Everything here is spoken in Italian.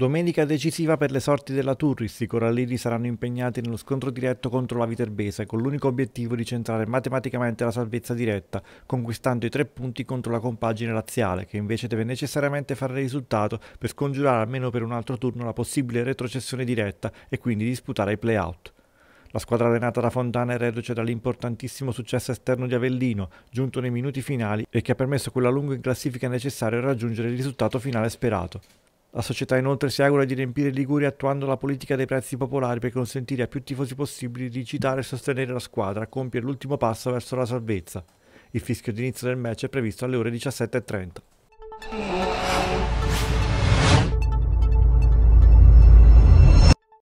Domenica decisiva per le sorti della Turris, i corallini saranno impegnati nello scontro diretto contro la Viterbese con l'unico obiettivo di centrare matematicamente la salvezza diretta, conquistando i tre punti contro la compagine laziale, che invece deve necessariamente fare risultato per scongiurare almeno per un altro turno la possibile retrocessione diretta e quindi disputare i play-out. La squadra allenata da Fontana è reduce dall'importantissimo successo esterno di Avellino, giunto nei minuti finali e che ha permesso quella lunga in classifica necessaria a raggiungere il risultato finale sperato. La società inoltre si augura di riempire Liguria attuando la politica dei prezzi popolari per consentire a più tifosi possibili di citare e sostenere la squadra, a compiere l'ultimo passo verso la salvezza. Il fischio d'inizio del match è previsto alle ore 17.30.